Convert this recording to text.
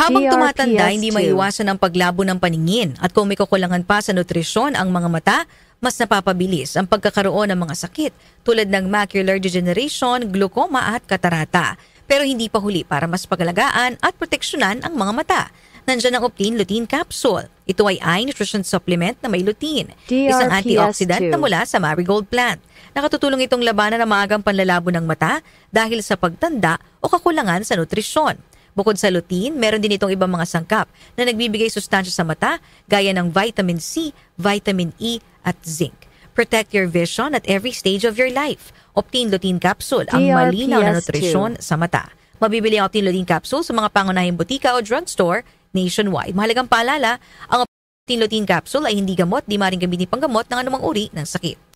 Habang DRPS tumatanda, hindi maiwasan ang paglabo ng paningin at kung may kakulangan pa sa nutrisyon ang mga mata, mas napapabilis ang pagkakaroon ng mga sakit tulad ng macular degeneration, glaucoma at katarata. Pero hindi pa huli para mas pagalagaan at proteksyonan ang mga mata. Nandiyan ang Optin Lutein Capsule. Ito ay eye nutrition supplement na may lutein, DRPS isang antioxidant 2. na mula sa marigold plant. Nakatutulong itong labanan ang maagang panlalabo ng mata dahil sa pagtanda o kakulangan sa nutrisyon. Bukod sa lutein, meron din itong ibang mga sangkap na nagbibigay sustansya sa mata gaya ng vitamin C, vitamin E at zinc. Protect your vision at every stage of your life. Optin Lutein Capsule, ang malinaw na nutrisyon sa mata. Mabibili ang Optin Lutein Capsule sa mga pangunahing butika o drugstore nationwide. Mahalagang paalala, ang Optin Lutein Capsule ay hindi gamot, di maring gamitin panggamot ng anumang uri ng sakit.